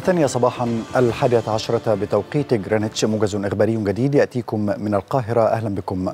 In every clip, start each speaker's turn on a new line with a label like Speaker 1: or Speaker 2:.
Speaker 1: الثانية صباحا الحادية عشرة بتوقيت جرينتش موجز إخباري جديد يأتيكم من القاهرة أهلا بكم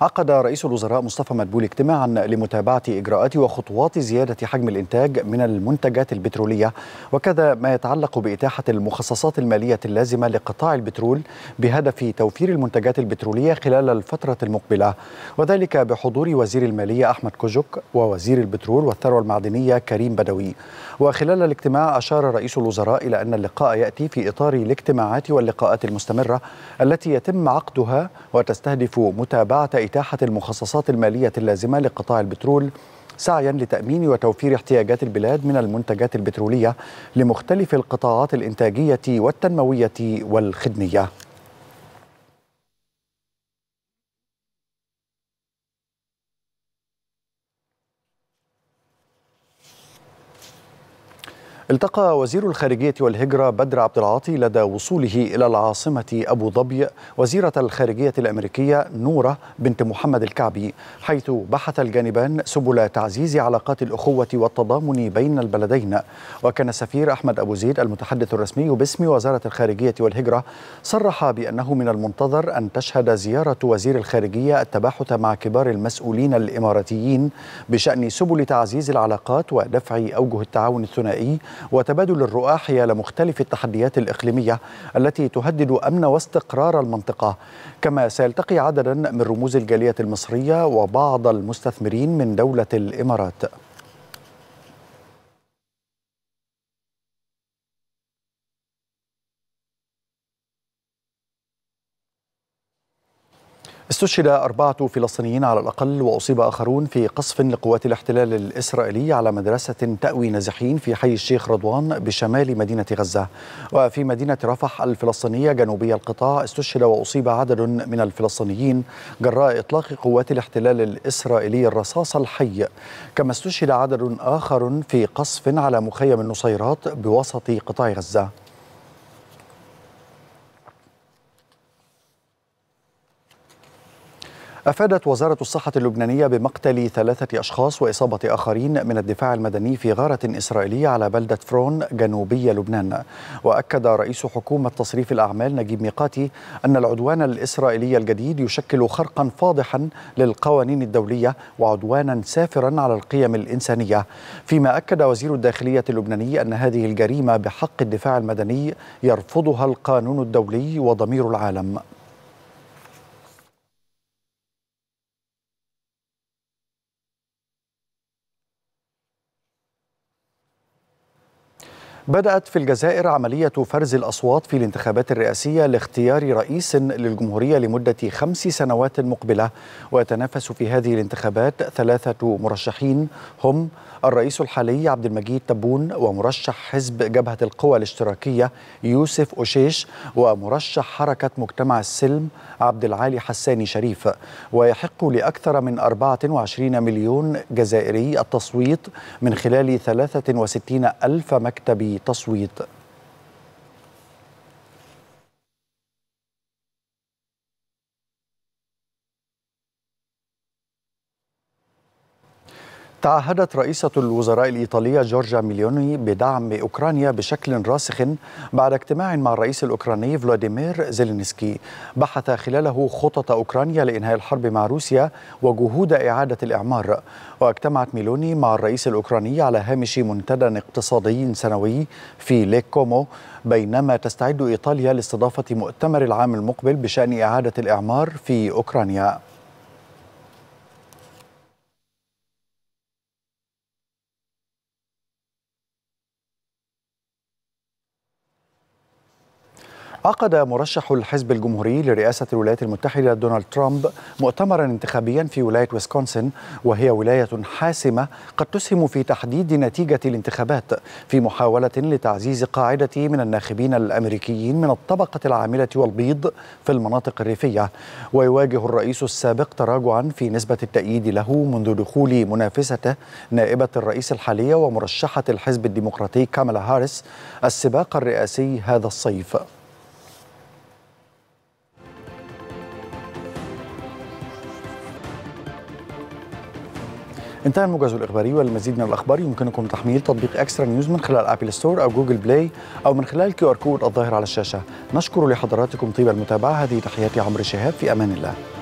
Speaker 1: عقد رئيس الوزراء مصطفى مدبول اجتماعا لمتابعة إجراءات وخطوات زيادة حجم الإنتاج من المنتجات البترولية وكذا ما يتعلق بإتاحة المخصصات المالية اللازمة لقطاع البترول بهدف توفير المنتجات البترولية خلال الفترة المقبلة وذلك بحضور وزير المالية أحمد كوجوك ووزير البترول والثروة المعدنية كريم بدوي وخلال الاجتماع أشار رئيس الوزراء إلى أن اللقاء يأتي في إطار الاجتماعات واللقاءات المستمرة التي يتم عقدها وتستهدف متابعة إتاحة المخصصات المالية اللازمة لقطاع البترول سعيا لتامين وتوفير احتياجات البلاد من المنتجات البتروليه لمختلف القطاعات الانتاجيه والتنمويه والخدميه التقى وزير الخارجية والهجرة بدر عبد العاطي لدى وصوله إلى العاصمة أبو ظبي وزيرة الخارجية الأمريكية نورة بنت محمد الكعبي حيث بحث الجانبان سبل تعزيز علاقات الأخوة والتضامن بين البلدين وكان السفير أحمد أبو زيد المتحدث الرسمي باسم وزارة الخارجية والهجرة صرح بأنه من المنتظر أن تشهد زيارة وزير الخارجية التباحث مع كبار المسؤولين الإماراتيين بشأن سبل تعزيز العلاقات ودفع أوجه التعاون الثنائي وتبادل الرؤى حيال مختلف التحديات الإقليمية التي تهدد أمن واستقرار المنطقة كما سيلتقي عددا من رموز الجالية المصرية وبعض المستثمرين من دولة الإمارات استشهد أربعة فلسطينيين على الأقل وأصيب آخرون في قصف لقوات الاحتلال الإسرائيلي على مدرسة تأوي نازحين في حي الشيخ رضوان بشمال مدينة غزة وفي مدينة رفح الفلسطينية جنوبي القطاع استشهد وأصيب عدد من الفلسطينيين جراء إطلاق قوات الاحتلال الإسرائيلي الرصاص الحي كما استشهد عدد آخر في قصف على مخيم النصيرات بوسط قطاع غزة أفادت وزارة الصحة اللبنانية بمقتل ثلاثة أشخاص وإصابة آخرين من الدفاع المدني في غارة إسرائيلية على بلدة فرون جنوبية لبنان وأكد رئيس حكومة تصريف الأعمال نجيب ميقاتي أن العدوان الإسرائيلي الجديد يشكل خرقا فاضحا للقوانين الدولية وعدوانا سافرا على القيم الإنسانية فيما أكد وزير الداخلية اللبناني أن هذه الجريمة بحق الدفاع المدني يرفضها القانون الدولي وضمير العالم بدأت في الجزائر عملية فرز الأصوات في الانتخابات الرئاسية لاختيار رئيس للجمهورية لمدة خمس سنوات مقبلة ويتنافس في هذه الانتخابات ثلاثة مرشحين هم الرئيس الحالي عبد المجيد تبون ومرشح حزب جبهة القوى الاشتراكية يوسف أوشيش ومرشح حركة مجتمع السلم عبد العالي حساني شريف ويحق لأكثر من 24 مليون جزائري التصويت من خلال 63 ألف مكتب تصويت تعهدت رئيسة الوزراء الإيطالية جورجا ميليوني بدعم أوكرانيا بشكل راسخ بعد اجتماع مع الرئيس الأوكراني فلاديمير زيلينسكي بحث خلاله خطط أوكرانيا لإنهاء الحرب مع روسيا وجهود إعادة الإعمار واجتمعت ميلوني مع الرئيس الأوكراني على هامش منتدى اقتصادي سنوي في ليك كومو بينما تستعد إيطاليا لاستضافة مؤتمر العام المقبل بشأن إعادة الإعمار في أوكرانيا عقد مرشح الحزب الجمهوري لرئاسة الولايات المتحدة دونالد ترامب مؤتمرا انتخابيا في ولاية ويسكونسن وهي ولاية حاسمة قد تسهم في تحديد نتيجة الانتخابات في محاولة لتعزيز قاعدة من الناخبين الأمريكيين من الطبقة العاملة والبيض في المناطق الريفية ويواجه الرئيس السابق تراجعا في نسبة التأييد له منذ دخول منافسته نائبة الرئيس الحالية ومرشحة الحزب الديمقراطي كامالا هاريس السباق الرئاسي هذا الصيف انتهى الموجز الإخباري والمزيد من الأخبار يمكنكم تحميل تطبيق أكسترا نيوز من خلال أبل ستور أو جوجل بلاي أو من خلال كيو آر كود الظاهر على الشاشة نشكر لحضراتكم طيب المتابعة هذه تحياتي عمرو شهاب في أمان الله